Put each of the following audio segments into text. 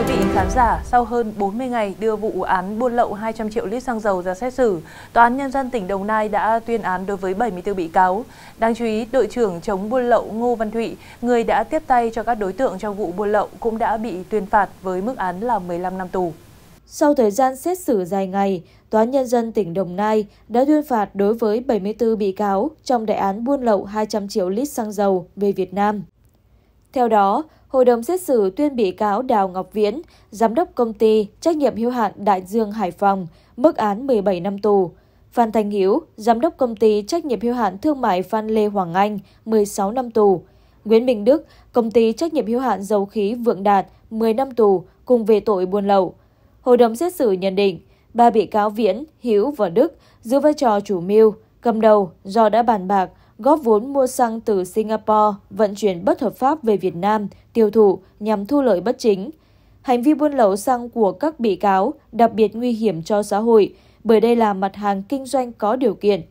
quý vị khán giả, sau hơn 40 ngày đưa vụ án buôn lậu 200 triệu lít xăng dầu ra xét xử, Tòa án Nhân dân tỉnh Đồng Nai đã tuyên án đối với 74 bị cáo. Đáng chú ý, đội trưởng chống buôn lậu Ngô Văn Thụy, người đã tiếp tay cho các đối tượng trong vụ buôn lậu cũng đã bị tuyên phạt với mức án là 15 năm tù. Sau thời gian xét xử dài ngày, Tòa án Nhân dân tỉnh Đồng Nai đã tuyên phạt đối với 74 bị cáo trong đại án buôn lậu 200 triệu lít xăng dầu về Việt Nam. Theo đó, Hội đồng xét xử tuyên bị cáo Đào Ngọc Viễn, giám đốc công ty trách nhiệm hữu hạn Đại Dương Hải Phòng, mức án 17 năm tù. Phan Thành Hiếu, giám đốc công ty trách nhiệm hữu hạn thương mại Phan Lê Hoàng Anh, 16 năm tù. Nguyễn Bình Đức, công ty trách nhiệm hữu hạn dầu khí Vượng Đạt, 10 năm tù cùng về tội buôn lậu. Hội đồng xét xử nhận định, ba bị cáo Viễn, Hiếu và Đức giữ vai trò chủ mưu, cầm đầu do đã bàn bạc, góp vốn mua xăng từ Singapore vận chuyển bất hợp pháp về Việt Nam tiêu thụ nhằm thu lợi bất chính. Hành vi buôn lậu xăng của các bị cáo đặc biệt nguy hiểm cho xã hội bởi đây là mặt hàng kinh doanh có điều kiện.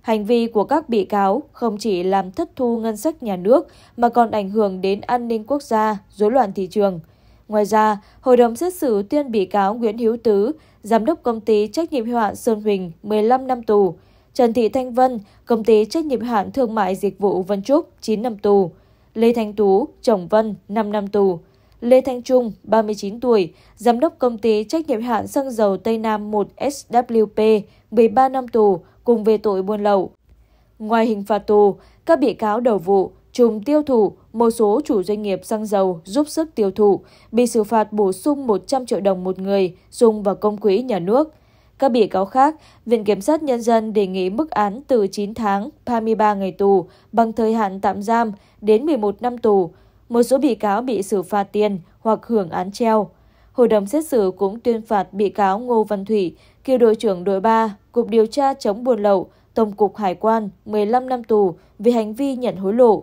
Hành vi của các bị cáo không chỉ làm thất thu ngân sách nhà nước mà còn ảnh hưởng đến an ninh quốc gia, rối loạn thị trường. Ngoài ra, hội đồng xét xử tuyên bị cáo Nguyễn Hiếu Tứ, giám đốc công ty trách nhiệm hữu hạn Sơn Huỳnh 15 năm tù, Trần Thị Thanh Vân, công ty trách nhiệm hạn thương mại dịch vụ Vân Trúc 9 năm tù, Lê Thanh Tú, chồng Vân 5 năm tù, Lê Thanh Trung, 39 tuổi, giám đốc công ty trách nhiệm hạn xăng dầu Tây Nam 1SWP, 13 năm tù cùng về tội buôn lậu. Ngoài hình phạt tù, các bị cáo đầu vụ trùng tiêu thụ, một số chủ doanh nghiệp xăng dầu giúp sức tiêu thụ, bị xử phạt bổ sung 100 triệu đồng một người dùng vào công quỹ nhà nước – các bị cáo khác, Viện Kiểm sát Nhân dân đề nghị mức án từ 9 tháng 33 ngày tù bằng thời hạn tạm giam đến 11 năm tù. Một số bị cáo bị xử phạt tiền hoặc hưởng án treo. Hội đồng xét xử cũng tuyên phạt bị cáo Ngô Văn Thủy, cựu đội trưởng đội 3, Cục điều tra chống buôn lậu, Tổng cục Hải quan 15 năm tù vì hành vi nhận hối lộ.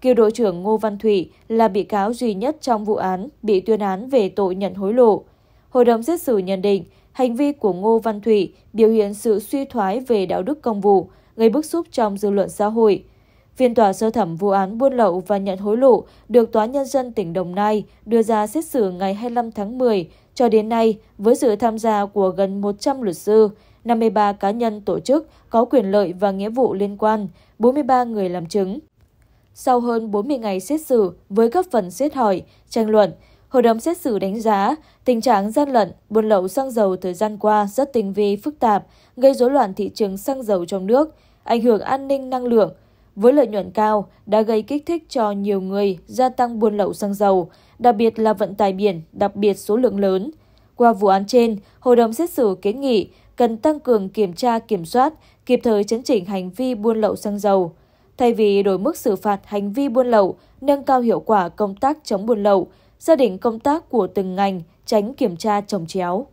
Cựu đội trưởng Ngô Văn Thủy là bị cáo duy nhất trong vụ án bị tuyên án về tội nhận hối lộ. Hội đồng xét xử nhận định hành vi của Ngô Văn Thủy biểu hiện sự suy thoái về đạo đức công vụ, gây bức xúc trong dư luận xã hội. Phiên tòa sơ thẩm vụ án buôn lậu và nhận hối lộ được Tòa Nhân dân tỉnh Đồng Nai đưa ra xét xử ngày 25 tháng 10 cho đến nay với sự tham gia của gần 100 luật sư, 53 cá nhân tổ chức có quyền lợi và nghĩa vụ liên quan, 43 người làm chứng. Sau hơn 40 ngày xét xử với các phần xét hỏi, tranh luận, Hội đồng xét xử đánh giá tình trạng gian lận, buôn lậu xăng dầu thời gian qua rất tinh vi, phức tạp, gây rối loạn thị trường xăng dầu trong nước, ảnh hưởng an ninh năng lượng. Với lợi nhuận cao, đã gây kích thích cho nhiều người gia tăng buôn lậu xăng dầu, đặc biệt là vận tải biển, đặc biệt số lượng lớn. Qua vụ án trên, Hội đồng xét xử kiến nghị cần tăng cường kiểm tra kiểm soát, kịp thời chấn chỉnh hành vi buôn lậu xăng dầu. Thay vì đổi mức xử phạt hành vi buôn lậu, nâng cao hiệu quả công tác chống buôn lậu, gia đình công tác của từng ngành tránh kiểm tra trồng chéo.